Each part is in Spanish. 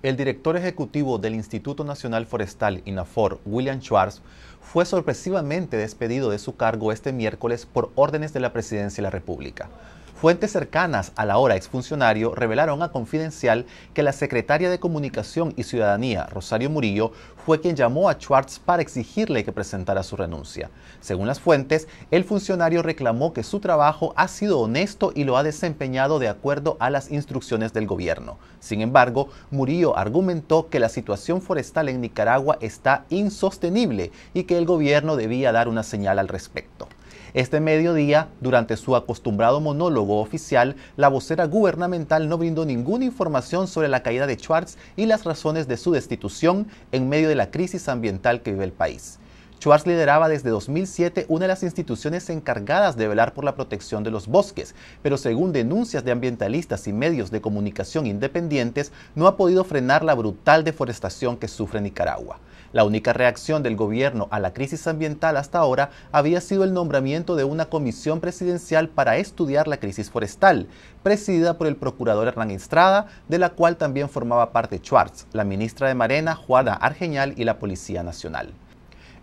El director ejecutivo del Instituto Nacional Forestal, INAFOR, William Schwartz, fue sorpresivamente despedido de su cargo este miércoles por órdenes de la Presidencia de la República. Fuentes cercanas a la hora exfuncionario revelaron a Confidencial que la secretaria de Comunicación y Ciudadanía, Rosario Murillo, fue quien llamó a Schwartz para exigirle que presentara su renuncia. Según las fuentes, el funcionario reclamó que su trabajo ha sido honesto y lo ha desempeñado de acuerdo a las instrucciones del gobierno. Sin embargo, Murillo argumentó que la situación forestal en Nicaragua está insostenible y que el gobierno debía dar una señal al respecto. Este mediodía, durante su acostumbrado monólogo oficial, la vocera gubernamental no brindó ninguna información sobre la caída de Schwartz y las razones de su destitución en medio de la crisis ambiental que vive el país. Schwartz lideraba desde 2007 una de las instituciones encargadas de velar por la protección de los bosques, pero según denuncias de ambientalistas y medios de comunicación independientes, no ha podido frenar la brutal deforestación que sufre Nicaragua. La única reacción del gobierno a la crisis ambiental hasta ahora había sido el nombramiento de una comisión presidencial para estudiar la crisis forestal, presidida por el procurador Hernán Estrada, de la cual también formaba parte Schwartz, la ministra de Marena, Juana Argeñal y la Policía Nacional.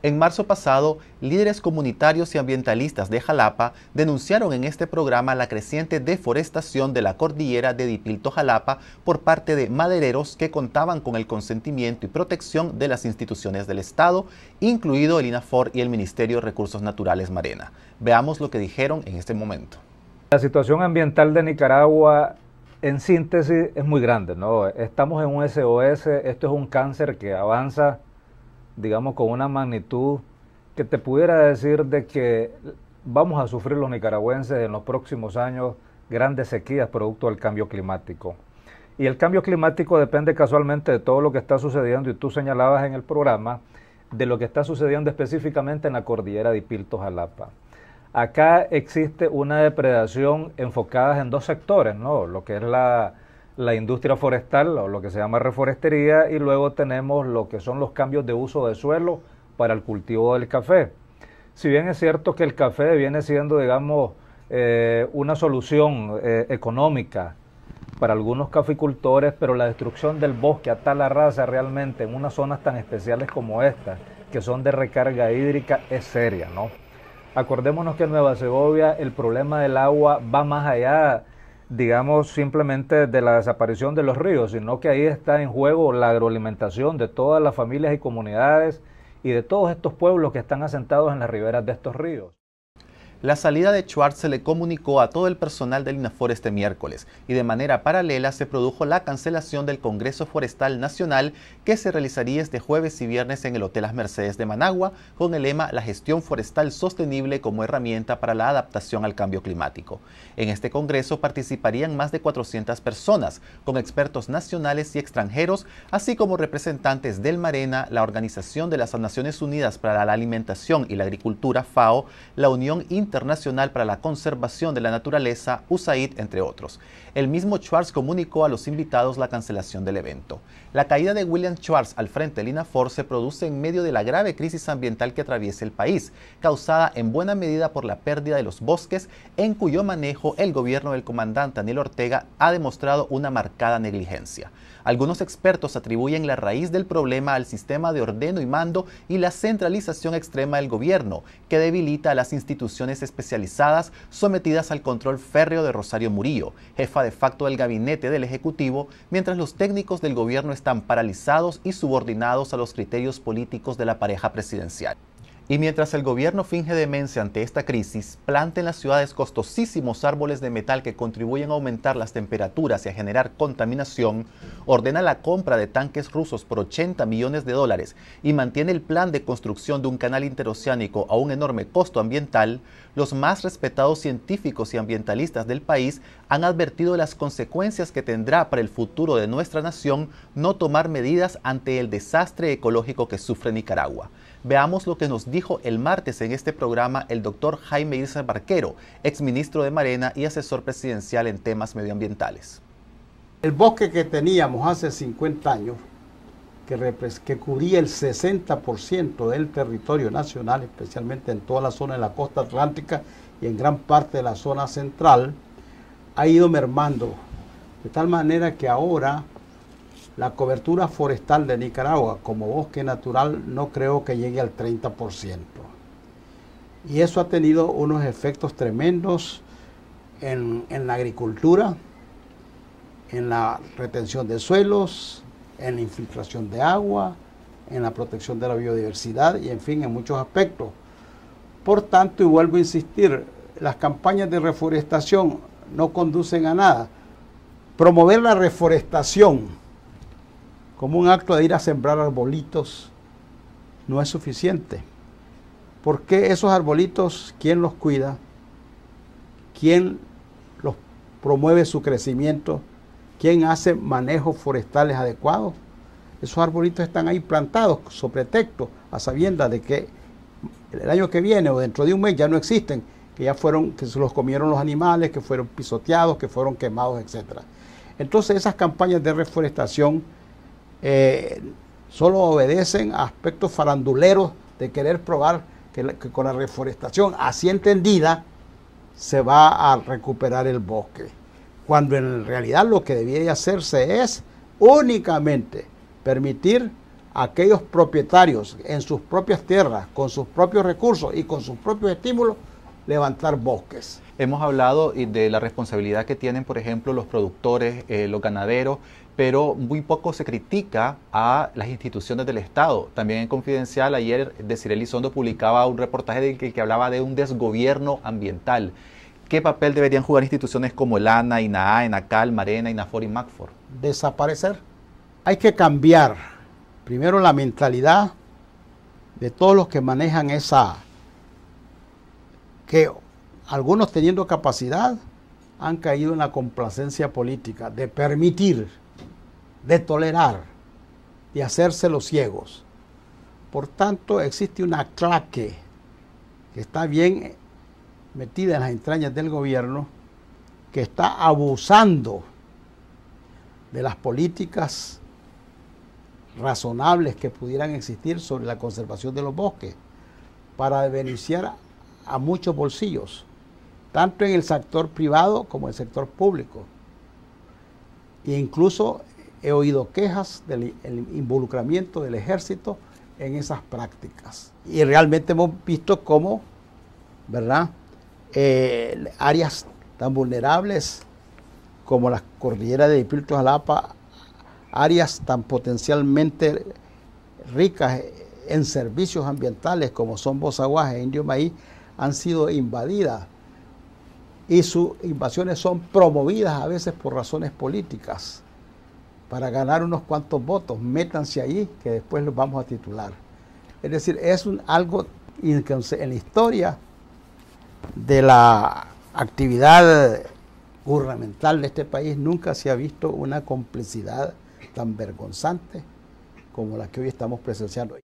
En marzo pasado, líderes comunitarios y ambientalistas de Jalapa denunciaron en este programa la creciente deforestación de la cordillera de Dipilto-Jalapa por parte de madereros que contaban con el consentimiento y protección de las instituciones del Estado, incluido el INAFOR y el Ministerio de Recursos Naturales Marena. Veamos lo que dijeron en este momento. La situación ambiental de Nicaragua en síntesis es muy grande, ¿no? Estamos en un SOS, esto es un cáncer que avanza digamos, con una magnitud que te pudiera decir de que vamos a sufrir los nicaragüenses en los próximos años grandes sequías producto del cambio climático. Y el cambio climático depende casualmente de todo lo que está sucediendo, y tú señalabas en el programa, de lo que está sucediendo específicamente en la cordillera de Ipilto-Jalapa. Acá existe una depredación enfocada en dos sectores, ¿no? Lo que es la, la industria forestal o lo que se llama reforestería y luego tenemos lo que son los cambios de uso de suelo para el cultivo del café. Si bien es cierto que el café viene siendo, digamos, eh, una solución eh, económica para algunos caficultores, pero la destrucción del bosque a tal raza realmente en unas zonas tan especiales como esta, que son de recarga hídrica, es seria, ¿no? Acordémonos que en Nueva Segovia el problema del agua va más allá digamos, simplemente de la desaparición de los ríos, sino que ahí está en juego la agroalimentación de todas las familias y comunidades y de todos estos pueblos que están asentados en las riberas de estos ríos. La salida de Schwartz se le comunicó a todo el personal del INAFOR este miércoles y de manera paralela se produjo la cancelación del Congreso Forestal Nacional que se realizaría este jueves y viernes en el Hotel Las Mercedes de Managua con el lema La gestión forestal sostenible como herramienta para la adaptación al cambio climático. En este Congreso participarían más de 400 personas con expertos nacionales y extranjeros, así como representantes del Marena, la Organización de las Naciones Unidas para la Alimentación y la Agricultura FAO, la Unión Internacional Internacional para la Conservación de la Naturaleza, USAID, entre otros. El mismo Schwartz comunicó a los invitados la cancelación del evento. La caída de William Schwartz al frente de INAFOR se produce en medio de la grave crisis ambiental que atraviesa el país, causada en buena medida por la pérdida de los bosques, en cuyo manejo el gobierno del comandante Daniel Ortega ha demostrado una marcada negligencia. Algunos expertos atribuyen la raíz del problema al sistema de ordeno y mando y la centralización extrema del gobierno, que debilita a las instituciones especializadas sometidas al control férreo de Rosario Murillo, jefa de facto del gabinete del Ejecutivo, mientras los técnicos del gobierno están paralizados y subordinados a los criterios políticos de la pareja presidencial. Y mientras el gobierno finge demencia ante esta crisis, planta en las ciudades costosísimos árboles de metal que contribuyen a aumentar las temperaturas y a generar contaminación, ordena la compra de tanques rusos por 80 millones de dólares y mantiene el plan de construcción de un canal interoceánico a un enorme costo ambiental, los más respetados científicos y ambientalistas del país han advertido las consecuencias que tendrá para el futuro de nuestra nación no tomar medidas ante el desastre ecológico que sufre Nicaragua. Veamos lo que nos dijo el martes en este programa el doctor Jaime Irza Barquero, exministro de Marena y asesor presidencial en temas medioambientales. El bosque que teníamos hace 50 años, que, que cubría el 60% del territorio nacional, especialmente en toda la zona de la costa atlántica y en gran parte de la zona central, ha ido mermando. De tal manera que ahora la cobertura forestal de Nicaragua como bosque natural no creo que llegue al 30%. Y eso ha tenido unos efectos tremendos en, la agricultura, en la retención de suelos, en la infiltración de agua, en la protección de la biodiversidad y en fin, en muchos aspectos. Por tanto, y vuelvo a insistir, las campañas de reforestación no conducen a nada. Promover la reforestación como un acto de ir a sembrar arbolitos, no es suficiente. Porque esos arbolitos, quién los cuida? ¿Quién los promueve su crecimiento? ¿Quién hace manejos forestales adecuados? Esos arbolitos están ahí plantados sobre texto, a sabiendas de que el año que viene o dentro de un mes ya no existen, que ya fueron, que se los comieron los animales, que fueron pisoteados, que fueron quemados, etc. Entonces esas campañas de reforestación eh, solo obedecen a aspectos faranduleros de querer probar que, con la reforestación, así entendida, se va a recuperar el bosque. Cuando en realidad lo que debía hacerse es únicamente permitir a aquellos propietarios en sus propias tierras, con sus propios recursos y con sus propios estímulos, levantar bosques. Hemos hablado de la responsabilidad que tienen, por ejemplo, los productores, eh, los ganaderos, pero muy poco se critica a las instituciones del Estado. También en Confidencial, ayer Desiree Sondo, publicaba un reportaje en que, hablaba de un desgobierno ambiental. ¿Qué papel deberían jugar instituciones como el ANA, INAA, ENACAL, MARENA, INAFOR y MACFOR? Desaparecer. Hay que cambiar primero la mentalidad de todos los que manejan esa algunos teniendo capacidad han caído en la complacencia política de permitir, de tolerar, de hacerse los ciegos. Por tanto, existe una claque que está bien metida en las entrañas del gobierno, que está abusando de las políticas razonables que pudieran existir sobre la conservación de los bosques para beneficiar a a muchos bolsillos, tanto en el sector privado como en el sector público. E incluso he oído quejas del involucramiento del ejército en esas prácticas. Y realmente hemos visto cómo, ¿verdad? Eh, áreas tan vulnerables como la cordillera de Ipilto Jalapa, áreas tan potencialmente ricas en servicios ambientales como son Bozaguas e Indio Maíz, han sido invadidas y sus invasiones son promovidas a veces por razones políticas para ganar unos cuantos votos. Métanse ahí que después los vamos a titular. Es decir, es un, algo en la historia de la actividad gubernamental de este país nunca se ha visto una complicidad tan vergonzante como la que hoy estamos presenciando.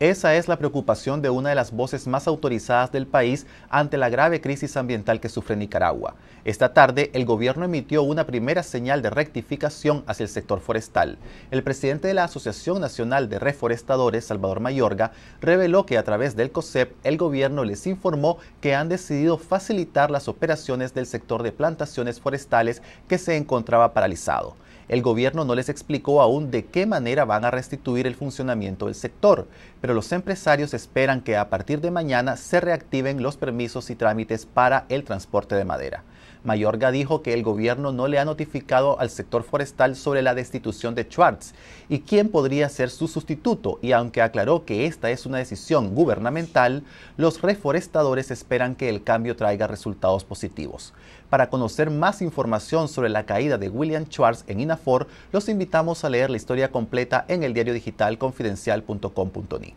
Esa es la preocupación de una de las voces más autorizadas del país ante la grave crisis ambiental que sufre Nicaragua. Esta tarde, el gobierno emitió una primera señal de rectificación hacia el sector forestal. El presidente de la Asociación Nacional de Reforestadores, Salvador Mayorga, reveló que a través del COSEP, el gobierno les informó que han decidido facilitar las operaciones del sector de plantaciones forestales que se encontraba paralizado. El gobierno no les explicó aún de qué manera van a restituir el funcionamiento del sector, pero los empresarios esperan que a partir de mañana se reactiven los permisos y trámites para el transporte de madera. Mayorga dijo que el gobierno no le ha notificado al sector forestal sobre la destitución de Schwartz y quién podría ser su sustituto, y aunque aclaró que esta es una decisión gubernamental, los reforestadores esperan que el cambio traiga resultados positivos. Para conocer más información sobre la caída de William Schwartz en Inafor, los invitamos a leer la historia completa en el diario digital confidencial.com.ni.